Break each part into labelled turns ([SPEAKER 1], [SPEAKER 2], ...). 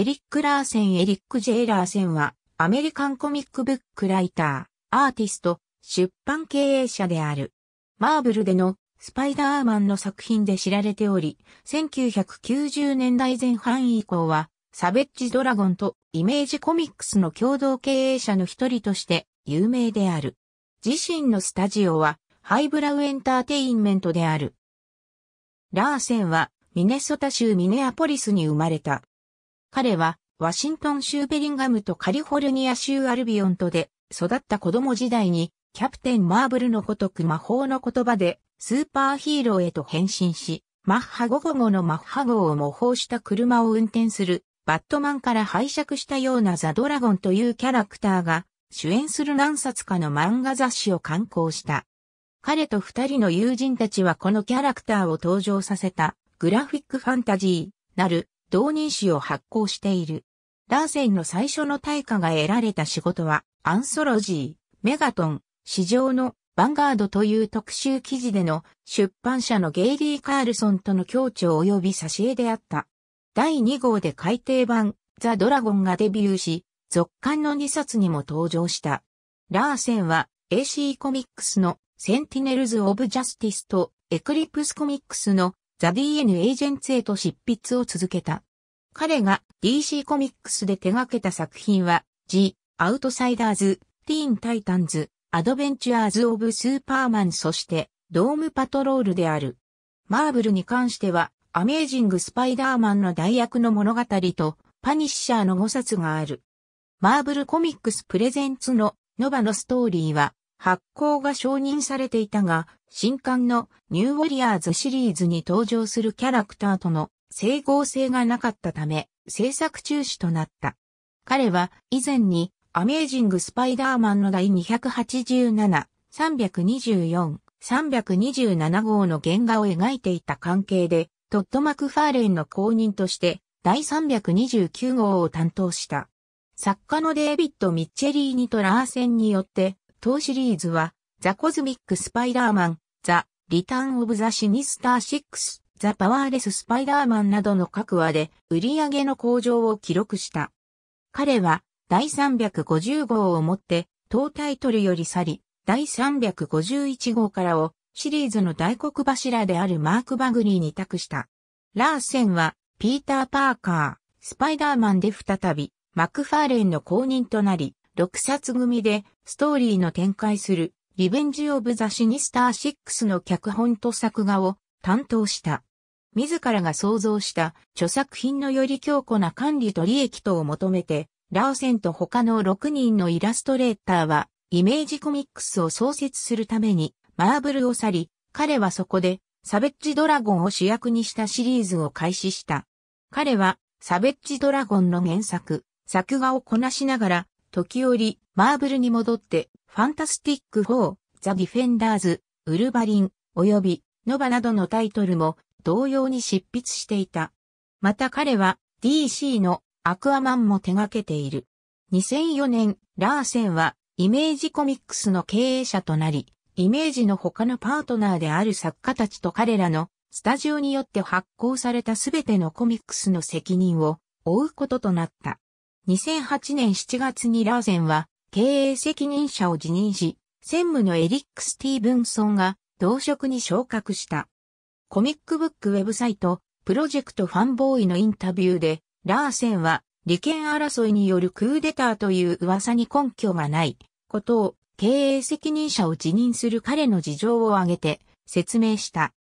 [SPEAKER 1] エリック・ラーセン・エリック・ジェイ・ラーセンは、アメリカンコミックブックライター、アーティスト、出版経営者である。マーブルでのスパイダーマンの作品で知られており、1990年代前半以降は、サベッジドラゴンとイメージコミックスの共同経営者の一人として有名である。自身のスタジオはハイブラウエンターテインメントである。ラーセンはミネソタ州ミネアポリスに生まれた。彼は、ワシントン州ベリンガムとカリフォルニア州アルビオンとで育った子供時代に、キャプテンマーブルのごとく魔法の言葉でスーパーヒーローへと変身し、マッハ5号のマッハ号を模倣した車を運転するバットマンから拝借したようなザ・ドラゴンというキャラクターが主演する何冊かの漫画雑誌を刊行した。彼と二人の友人たちはこのキャラクターを登場させたグラフィックファンタジーなる同人誌を発行している。ラーセンの最初の対価が得られた仕事は、アンソロジー、メガトン、市場のヴァンガードという特集記事での出版社のゲイリー・カールソンとの協調及び差し絵であった。第2号で改訂版、ザ・ドラゴンがデビューし、続刊の2冊にも登場した。ラーセンは AC コミックスのセンティネルズ・オブ・ジャスティスとエクリプスコミックスのザ・ DN・ エージェンツへと執筆を続けた。彼が DC コミックスで手掛けた作品は、ジ・アウトサイダーズ、ティーン・タイタンズ、アドベンチャーズ・オブ・スーパーマンそして、ドームパトロールである。マーブルに関しては、アメージング・スパイダーマンの代役の物語と、パニッシャーの5冊がある。マーブルコミックスプレゼンツのノバのストーリーは、発行が承認されていたが、新刊のニューウォリアーズシリーズに登場するキャラクターとの整合性がなかったため、制作中止となった。彼は以前にアメージング・スパイダーマンの第287、324、327号の原画を描いていた関係で、トッド・マクファーレンの後任として第329号を担当した。作家のデイビッド・ミッチェリーニとラーセンによって、当シリーズは、ザ・コズミック・スパイダーマン、ザ・リターン・オブ・ザ・シニスター・シックス、ザ・パワーレス・スパイダーマンなどの各話で売り上げの向上を記録した。彼は第350号をもって当タイトルより去り、第351号からをシリーズの大黒柱であるマーク・バグリーに託した。ラーセンはピーター・パーカー、スパイダーマンで再びマクファーレンの公認となり、6冊組でストーリーの展開するリベンジ・オブ・ザ・シニスター6の脚本と作画を担当した。自らが創造した著作品のより強固な管理と利益とを求めて、ラオセンと他の6人のイラストレーターは、イメージコミックスを創設するために、マーブルを去り、彼はそこで、サベッジドラゴンを主役にしたシリーズを開始した。彼は、サベッジドラゴンの原作、作画をこなしながら、時折、マーブルに戻って、ファンタスティック4、ザ・ディフェンダーズ、ウルバリン、及び、ノバなどのタイトルも同様に執筆していた。また彼は DC のアクアマンも手掛けている。2004年、ラーセンはイメージコミックスの経営者となり、イメージの他のパートナーである作家たちと彼らのスタジオによって発行されたすべてのコミックスの責任を負うこととなった。2008年7月にラーゼンは経営責任者を辞任し、専務のエリック・スティーブンソンが同職に昇格した。コミックブックウェブサイト、プロジェクトファンボーイのインタビューで、ラーセンは、利権争いによるクーデターという噂に根拠がないことを経営責任者を辞任する彼の事情を挙げて説明した。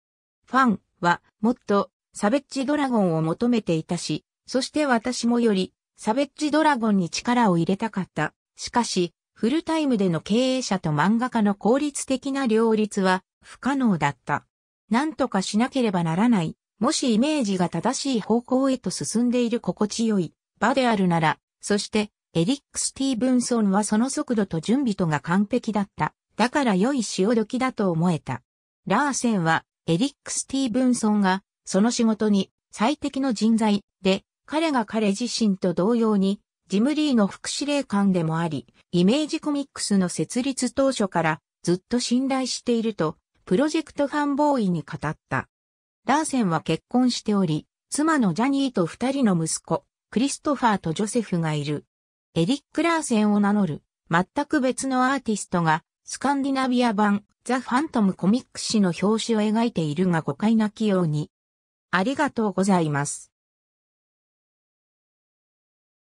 [SPEAKER 1] ファンはもっとサベッジドラゴンを求めていたし、そして私もよりサベッジドラゴンに力を入れたかった。しかし、フルタイムでの経営者と漫画家の効率的な両立は不可能だった。何とかしなければならない。もしイメージが正しい方向へと進んでいる心地よい場であるなら、そして、エリック・スティーブンソンはその速度と準備とが完璧だった。だから良い潮時だと思えた。ラーセンは、エリック・スティーブンソンが、その仕事に最適の人材で、彼が彼自身と同様に、ジムリーの副司令官でもあり、イメージコミックスの設立当初からずっと信頼しているとプロジェクトファンボーイに語った。ラーセンは結婚しており、妻のジャニーと二人の息子、クリストファーとジョセフがいる。エリック・ラーセンを名乗る、全く別のアーティストが、スカンディナビア版、ザ・ファントムコミック誌の表紙を描いているが誤解なきように。ありがとうございます。